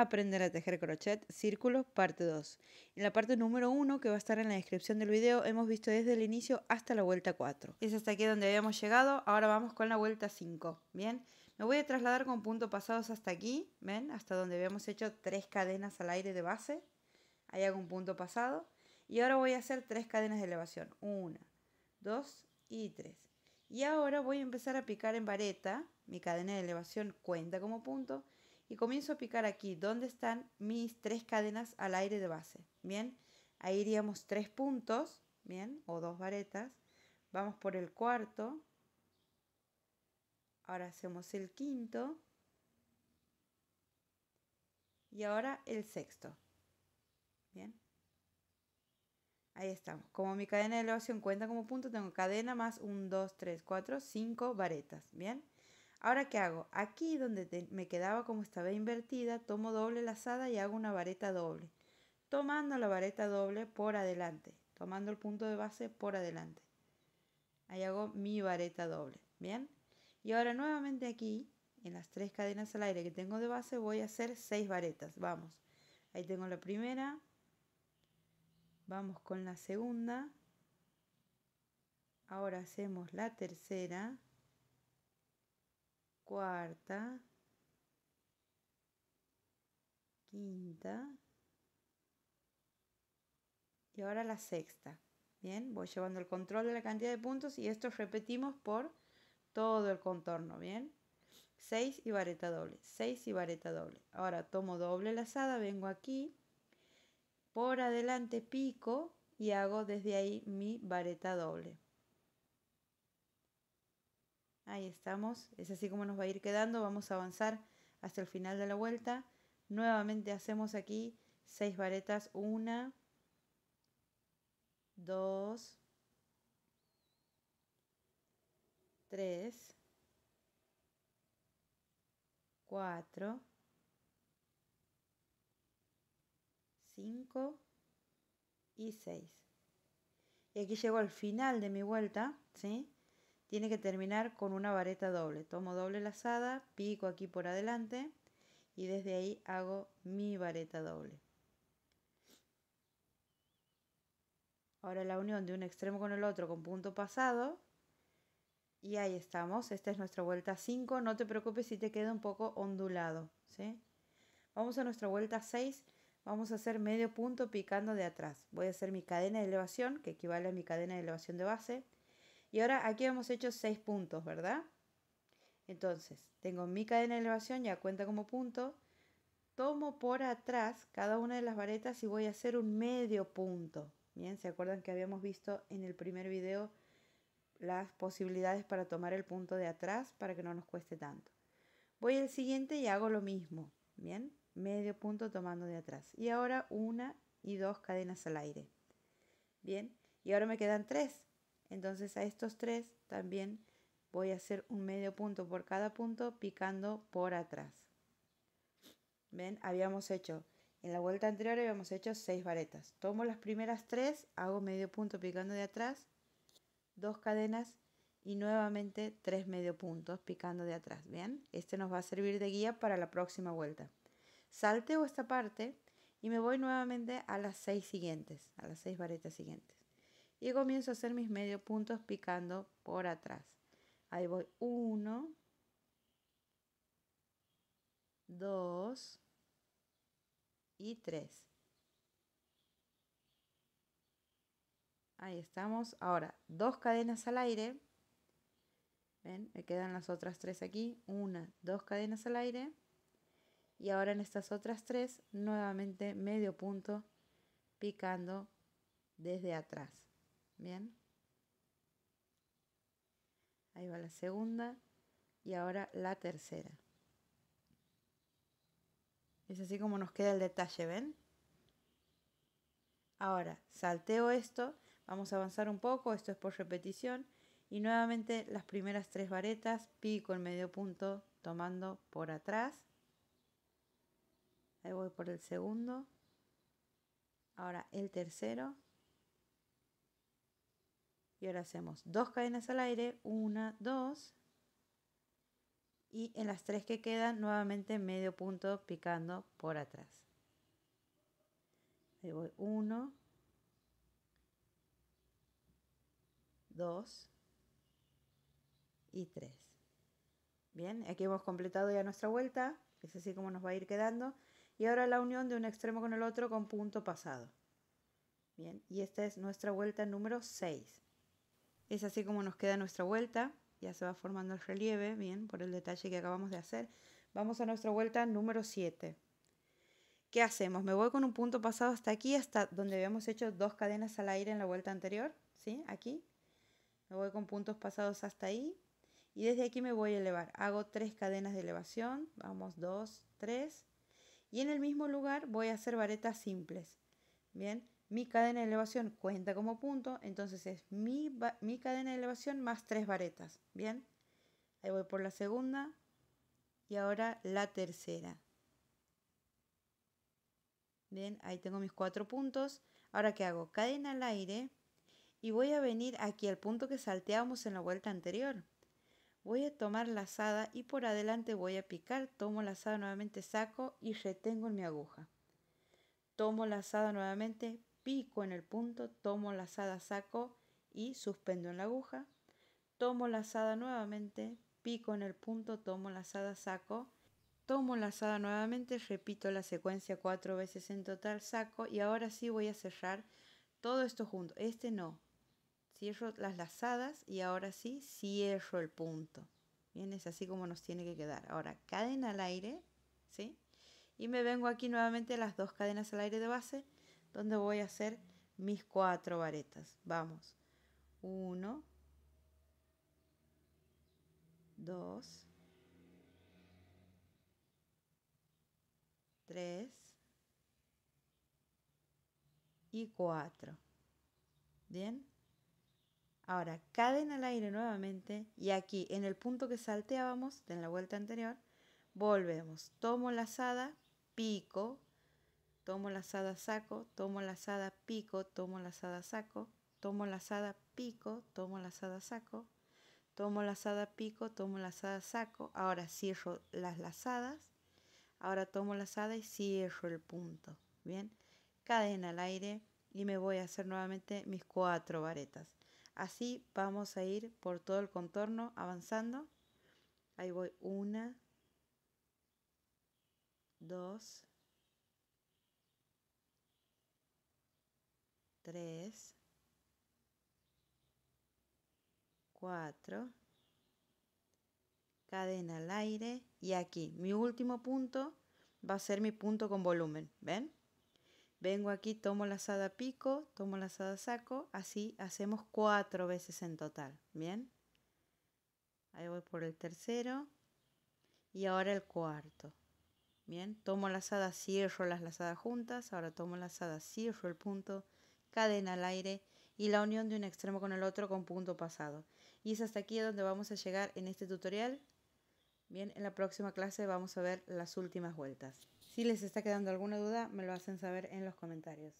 Aprender a tejer crochet, círculo, parte 2. En la parte número 1, que va a estar en la descripción del video, hemos visto desde el inicio hasta la vuelta 4. Es hasta aquí donde habíamos llegado, ahora vamos con la vuelta 5, ¿bien? Me voy a trasladar con puntos pasados hasta aquí, ¿ven? Hasta donde habíamos hecho tres cadenas al aire de base. Ahí hago un punto pasado. Y ahora voy a hacer tres cadenas de elevación. 1, 2 y 3 Y ahora voy a empezar a picar en vareta. Mi cadena de elevación cuenta como punto y comienzo a picar aquí donde están mis tres cadenas al aire de base. Bien, ahí iríamos tres puntos, bien, o dos varetas. Vamos por el cuarto. Ahora hacemos el quinto. Y ahora el sexto. Bien. Ahí estamos. Como mi cadena de elevación cuenta como punto, tengo cadena más 1, 2, 3, 4, 5 varetas. Bien. Ahora, ¿qué hago? Aquí donde me quedaba como estaba invertida, tomo doble lazada y hago una vareta doble. Tomando la vareta doble por adelante, tomando el punto de base por adelante. Ahí hago mi vareta doble, ¿bien? Y ahora nuevamente aquí, en las tres cadenas al aire que tengo de base, voy a hacer seis varetas, vamos. Ahí tengo la primera, vamos con la segunda, ahora hacemos la tercera, cuarta, quinta y ahora la sexta. Bien, voy llevando el control de la cantidad de puntos y esto repetimos por todo el contorno, ¿bien? 6 y vareta doble, 6 y vareta doble. Ahora tomo doble lazada, vengo aquí, por adelante pico y hago desde ahí mi vareta doble. Ahí estamos. Es así como nos va a ir quedando. Vamos a avanzar hasta el final de la vuelta. Nuevamente hacemos aquí 6 varetas. 1, 2, 3, 4, 5 y 6. Y aquí llego al final de mi vuelta, ¿sí? Tiene que terminar con una vareta doble. Tomo doble lazada, pico aquí por adelante y desde ahí hago mi vareta doble. Ahora la unión de un extremo con el otro con punto pasado. Y ahí estamos. Esta es nuestra vuelta 5. No te preocupes si te queda un poco ondulado. ¿sí? Vamos a nuestra vuelta 6. Vamos a hacer medio punto picando de atrás. Voy a hacer mi cadena de elevación, que equivale a mi cadena de elevación de base. Y ahora aquí hemos hecho seis puntos, ¿verdad? Entonces, tengo mi cadena de elevación, ya cuenta como punto. Tomo por atrás cada una de las varetas y voy a hacer un medio punto. Bien, ¿se acuerdan que habíamos visto en el primer video las posibilidades para tomar el punto de atrás para que no nos cueste tanto? Voy al siguiente y hago lo mismo. Bien, medio punto tomando de atrás. Y ahora una y dos cadenas al aire. Bien, y ahora me quedan tres. Entonces a estos tres también voy a hacer un medio punto por cada punto picando por atrás. ¿Ven? Habíamos hecho, en la vuelta anterior habíamos hecho seis varetas. Tomo las primeras tres, hago medio punto picando de atrás, dos cadenas y nuevamente tres medio puntos picando de atrás. ¿Bien? Este nos va a servir de guía para la próxima vuelta. Salteo esta parte y me voy nuevamente a las seis siguientes, a las seis varetas siguientes y comienzo a hacer mis medio puntos picando por atrás. Ahí voy 1, 2 y 3. Ahí estamos. Ahora, dos cadenas al aire. ¿Ven? Me quedan las otras tres aquí. Una, dos cadenas al aire. Y ahora en estas otras tres, nuevamente medio punto picando desde atrás. Bien. Ahí va la segunda y ahora la tercera. Es así como nos queda el detalle, ¿ven? Ahora, salteo esto, vamos a avanzar un poco, esto es por repetición. Y nuevamente las primeras tres varetas, pico el medio punto, tomando por atrás. Ahí voy por el segundo. Ahora el tercero. Y ahora hacemos dos cadenas al aire, una, dos. Y en las tres que quedan, nuevamente medio punto picando por atrás. Ahí voy, uno, dos y tres. Bien, aquí hemos completado ya nuestra vuelta, es así como nos va a ir quedando. Y ahora la unión de un extremo con el otro con punto pasado. Bien, y esta es nuestra vuelta número 6. Es así como nos queda nuestra vuelta. Ya se va formando el relieve, bien, por el detalle que acabamos de hacer. Vamos a nuestra vuelta número 7. ¿Qué hacemos? Me voy con un punto pasado hasta aquí, hasta donde habíamos hecho dos cadenas al aire en la vuelta anterior. ¿Sí? Aquí. Me voy con puntos pasados hasta ahí. Y desde aquí me voy a elevar. Hago tres cadenas de elevación. Vamos, dos, tres. Y en el mismo lugar voy a hacer varetas simples. Bien mi cadena de elevación cuenta como punto, entonces es mi, cadena de elevación más tres varetas. Bien, ahí voy por la segunda y ahora la tercera. Bien, ahí tengo mis cuatro puntos. Ahora, ¿qué hago? Cadena al aire y voy a venir aquí al punto que salteamos en la vuelta anterior. Voy a tomar lazada y por adelante voy a picar, tomo lazada nuevamente, saco y retengo en mi aguja. Tomo lazada nuevamente, pico en el punto, tomo lazada, saco y suspendo en la aguja, tomo lazada nuevamente, pico en el punto, tomo lazada, saco, tomo lazada nuevamente, repito la secuencia cuatro veces en total, saco y ahora sí voy a cerrar todo esto junto, este no, cierro las lazadas y ahora sí cierro el punto. Bien, es así como nos tiene que quedar. Ahora, cadena al aire, ¿sí? Y me vengo aquí nuevamente las dos cadenas al aire de base donde voy a hacer mis cuatro varetas. Vamos. uno, dos, tres y cuatro. Bien. Ahora, cadena al aire nuevamente y aquí en el punto que salteábamos en la vuelta anterior, volvemos. Tomo la lazada, pico, tomo lazada saco, tomo lazada pico, tomo lazada saco, tomo lazada pico, tomo lazada saco, tomo lazada pico, tomo lazada saco, ahora cierro las lazadas, ahora tomo lazada y cierro el punto, bien, cadena al aire y me voy a hacer nuevamente mis cuatro varetas. Así vamos a ir por todo el contorno avanzando. Ahí voy una, dos, 3, 4, cadena al aire y aquí mi último punto va a ser mi punto con volumen, ¿ven? Vengo aquí, tomo la lazada pico, tomo lazada saco, así hacemos cuatro veces en total, ¿bien? Ahí voy por el tercero y ahora el cuarto, ¿bien? Tomo lazada, cierro las lazadas juntas, ahora tomo lazada, cierro el punto, cadena al aire y la unión de un extremo con el otro con punto pasado. Y es hasta aquí donde vamos a llegar en este tutorial. Bien, en la próxima clase vamos a ver las últimas vueltas. Si les está quedando alguna duda, me lo hacen saber en los comentarios.